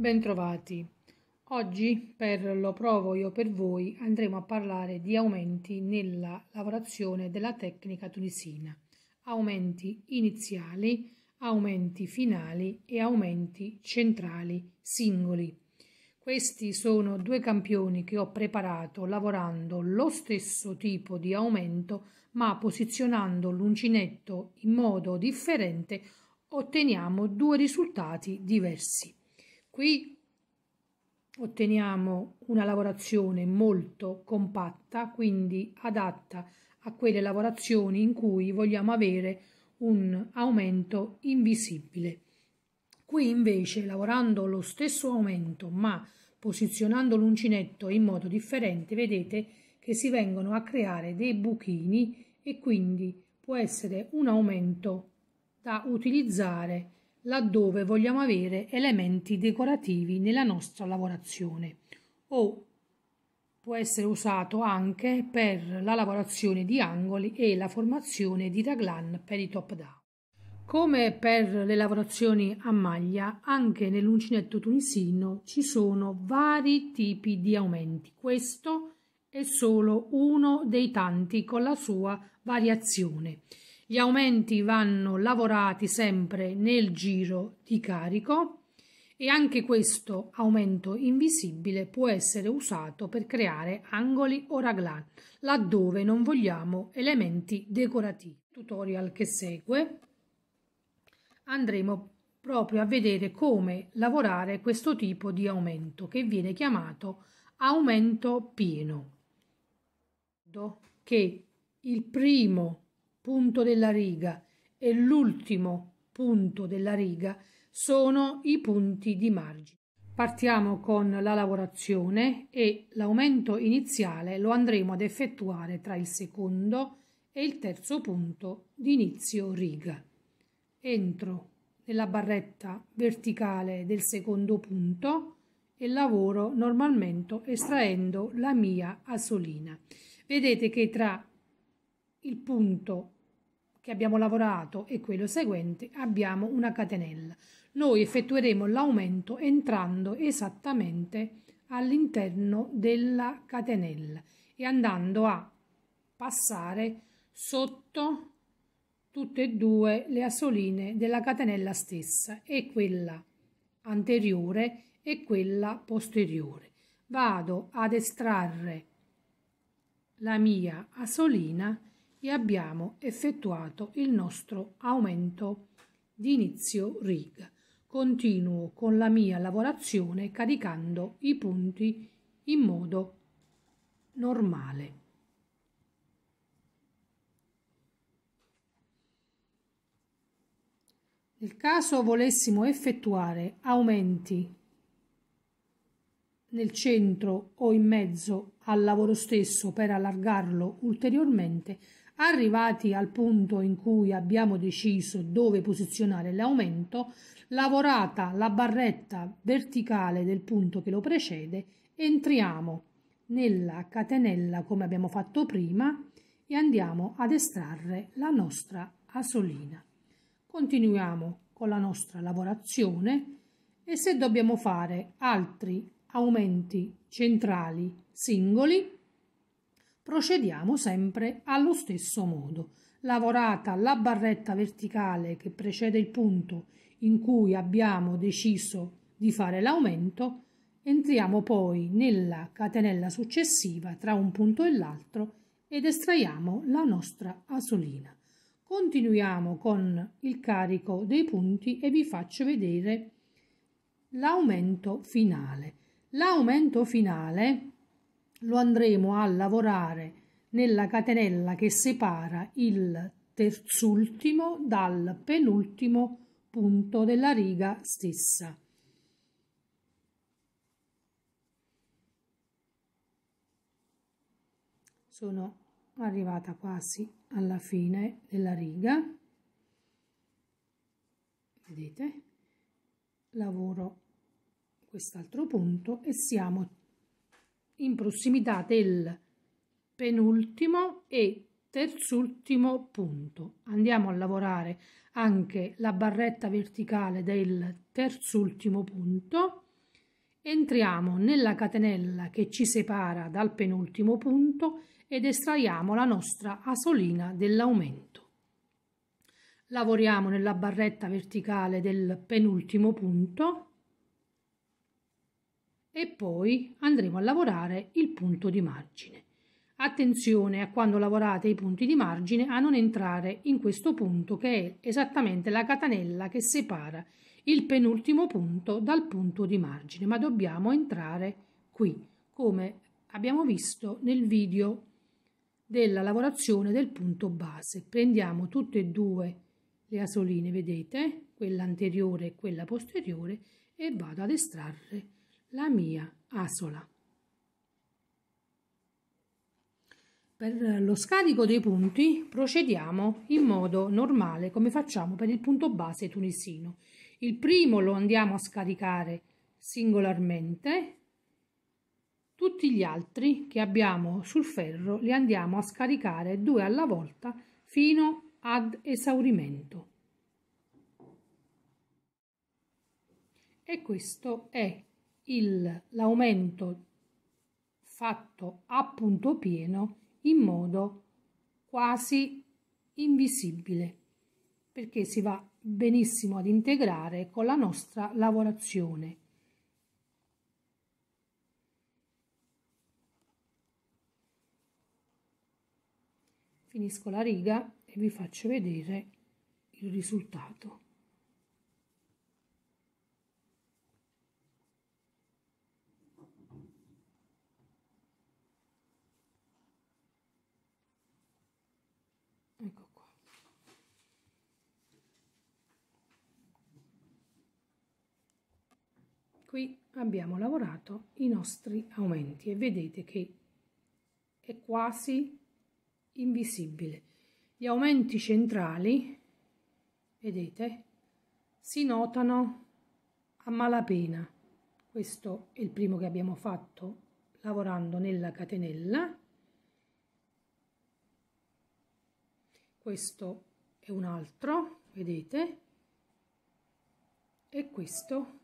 Bentrovati. Oggi per Lo provo io per voi andremo a parlare di aumenti nella lavorazione della tecnica tunisina, aumenti iniziali, aumenti finali e aumenti centrali singoli. Questi sono due campioni che ho preparato lavorando lo stesso tipo di aumento ma posizionando l'uncinetto in modo differente otteniamo due risultati diversi. Qui otteniamo una lavorazione molto compatta, quindi adatta a quelle lavorazioni in cui vogliamo avere un aumento invisibile. Qui invece, lavorando lo stesso aumento, ma posizionando l'uncinetto in modo differente, vedete che si vengono a creare dei buchini e quindi può essere un aumento da utilizzare laddove vogliamo avere elementi decorativi nella nostra lavorazione o può essere usato anche per la lavorazione di angoli e la formazione di raglan per i top down. Come per le lavorazioni a maglia, anche nell'uncinetto tunisino ci sono vari tipi di aumenti. Questo è solo uno dei tanti con la sua variazione. Gli aumenti vanno lavorati sempre nel giro di carico e anche questo aumento invisibile può essere usato per creare angoli o raglan laddove non vogliamo elementi decorativi. Tutorial che segue andremo proprio a vedere come lavorare questo tipo di aumento che viene chiamato aumento pieno che il primo punto della riga e l'ultimo punto della riga sono i punti di margine. Partiamo con la lavorazione e l'aumento iniziale lo andremo ad effettuare tra il secondo e il terzo punto di inizio riga. Entro nella barretta verticale del secondo punto e lavoro normalmente estraendo la mia asolina. Vedete che tra il punto che abbiamo lavorato e quello seguente abbiamo una catenella. Noi effettueremo l'aumento entrando esattamente all'interno della catenella e andando a passare sotto tutte e due le assoline della catenella stessa e quella anteriore e quella posteriore. Vado ad estrarre la mia assolina e abbiamo effettuato il nostro aumento di inizio rig. Continuo con la mia lavorazione caricando i punti in modo normale. Nel caso volessimo effettuare aumenti nel centro o in mezzo al lavoro stesso per allargarlo ulteriormente, Arrivati al punto in cui abbiamo deciso dove posizionare l'aumento, lavorata la barretta verticale del punto che lo precede, entriamo nella catenella come abbiamo fatto prima e andiamo ad estrarre la nostra asolina. Continuiamo con la nostra lavorazione e se dobbiamo fare altri aumenti centrali singoli Procediamo sempre allo stesso modo. Lavorata la barretta verticale che precede il punto in cui abbiamo deciso di fare l'aumento, entriamo poi nella catenella successiva tra un punto e l'altro ed estraiamo la nostra asolina. Continuiamo con il carico dei punti e vi faccio vedere l'aumento finale. L'aumento finale lo andremo a lavorare nella catenella che separa il terzultimo dal penultimo punto della riga stessa. Sono arrivata quasi alla fine della riga. Vedete? Lavoro quest'altro punto e siamo in prossimità del penultimo e terzultimo punto. Andiamo a lavorare anche la barretta verticale del terzultimo punto. Entriamo nella catenella che ci separa dal penultimo punto ed estraiamo la nostra asolina dell'aumento. Lavoriamo nella barretta verticale del penultimo punto e poi andremo a lavorare il punto di margine. Attenzione a quando lavorate i punti di margine a non entrare in questo punto che è esattamente la catenella che separa il penultimo punto dal punto di margine, ma dobbiamo entrare qui, come abbiamo visto nel video della lavorazione del punto base. Prendiamo tutte e due le asoline, vedete, quella anteriore e quella posteriore, e vado ad estrarre la mia asola. Per lo scarico dei punti procediamo in modo normale come facciamo per il punto base tunisino. Il primo lo andiamo a scaricare singolarmente, tutti gli altri che abbiamo sul ferro li andiamo a scaricare due alla volta fino ad esaurimento. E questo è il, l'aumento fatto a punto pieno in modo quasi invisibile perché si va benissimo ad integrare con la nostra lavorazione. Finisco la riga e vi faccio vedere il risultato. qui abbiamo lavorato i nostri aumenti e vedete che è quasi invisibile gli aumenti centrali vedete si notano a malapena questo è il primo che abbiamo fatto lavorando nella catenella questo è un altro vedete e questo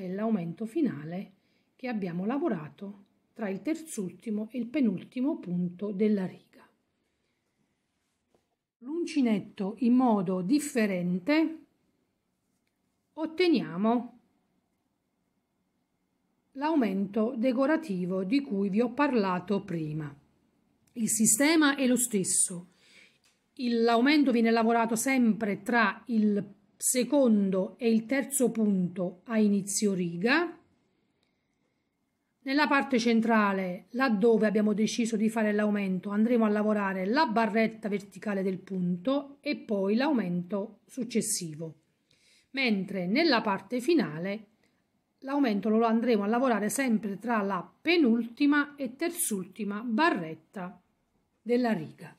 è l'aumento finale che abbiamo lavorato tra il terzultimo e il penultimo punto della riga. L'uncinetto in modo differente otteniamo l'aumento decorativo di cui vi ho parlato prima. Il sistema è lo stesso. L'aumento viene lavorato sempre tra il secondo e il terzo punto a inizio riga. Nella parte centrale, laddove abbiamo deciso di fare l'aumento, andremo a lavorare la barretta verticale del punto e poi l'aumento successivo. Mentre nella parte finale, l'aumento lo andremo a lavorare sempre tra la penultima e terzultima barretta della riga.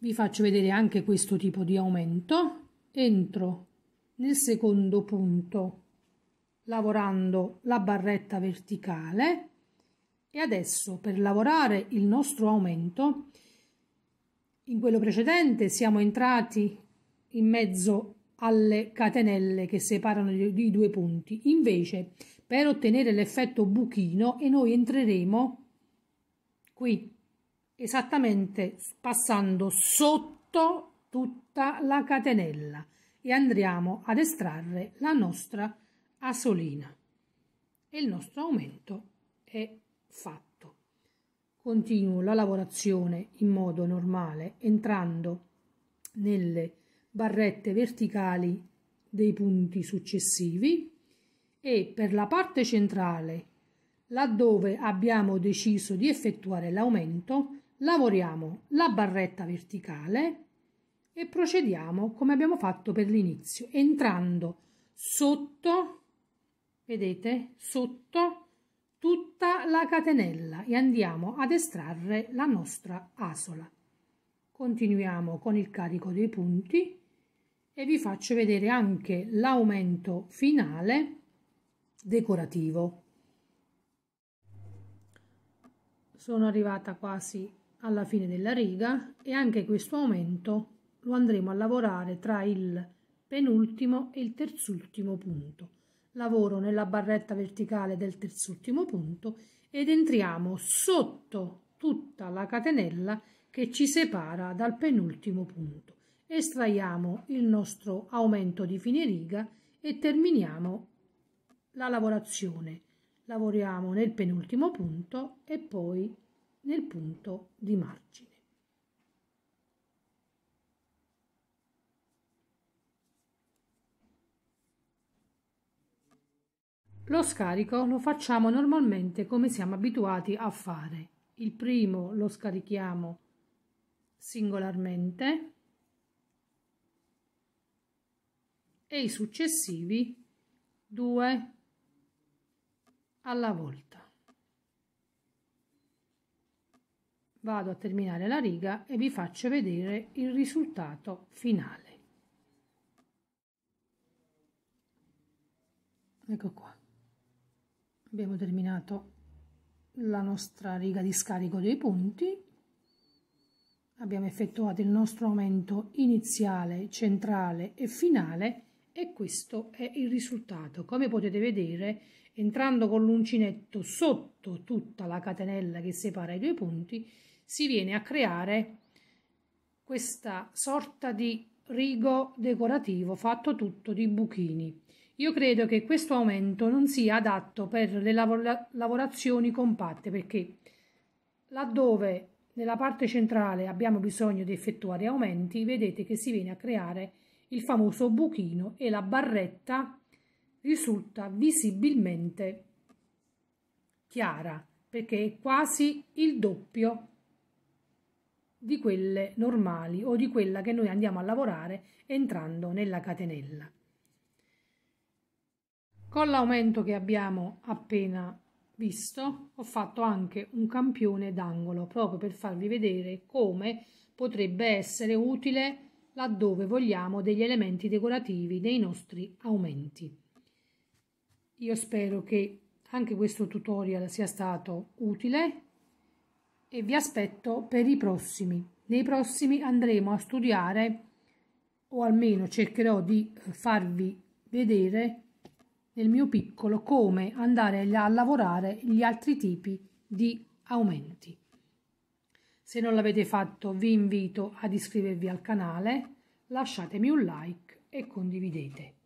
Vi faccio vedere anche questo tipo di aumento entro nel secondo punto lavorando la barretta verticale e adesso per lavorare il nostro aumento in quello precedente siamo entrati in mezzo alle catenelle che separano i due punti invece per ottenere l'effetto buchino e noi entreremo qui esattamente passando sotto tutta la catenella e andremo ad estrarre la nostra asolina e il nostro aumento è fatto. Continuo la lavorazione in modo normale entrando nelle barrette verticali dei punti successivi e per la parte centrale laddove abbiamo deciso di effettuare l'aumento lavoriamo la barretta verticale e procediamo come abbiamo fatto per l'inizio, entrando sotto, vedete, sotto tutta la catenella e andiamo ad estrarre la nostra asola. Continuiamo con il carico dei punti e vi faccio vedere anche l'aumento finale decorativo. Sono arrivata quasi alla fine della riga e anche questo aumento lo andremo a lavorare tra il penultimo e il terzultimo punto. Lavoro nella barretta verticale del terzultimo punto ed entriamo sotto tutta la catenella che ci separa dal penultimo punto. Estraiamo il nostro aumento di fine riga e terminiamo la lavorazione. Lavoriamo nel penultimo punto e poi nel punto di margine. Lo scarico lo facciamo normalmente come siamo abituati a fare. Il primo lo scarichiamo singolarmente e i successivi due alla volta. Vado a terminare la riga e vi faccio vedere il risultato finale. Ecco qua abbiamo terminato la nostra riga di scarico dei punti abbiamo effettuato il nostro aumento iniziale centrale e finale e questo è il risultato come potete vedere entrando con l'uncinetto sotto tutta la catenella che separa i due punti si viene a creare questa sorta di rigo decorativo fatto tutto di buchini io credo che questo aumento non sia adatto per le lavorazioni compatte perché laddove nella parte centrale abbiamo bisogno di effettuare aumenti, vedete che si viene a creare il famoso buchino e la barretta risulta visibilmente chiara perché è quasi il doppio di quelle normali o di quella che noi andiamo a lavorare entrando nella catenella. Con l'aumento che abbiamo appena visto, ho fatto anche un campione d'angolo proprio per farvi vedere come potrebbe essere utile laddove vogliamo degli elementi decorativi dei nostri aumenti. Io spero che anche questo tutorial sia stato utile e vi aspetto per i prossimi. Nei prossimi andremo a studiare o almeno cercherò di eh, farvi vedere nel mio piccolo come andare a lavorare gli altri tipi di aumenti. Se non l'avete fatto vi invito ad iscrivervi al canale, lasciatemi un like e condividete.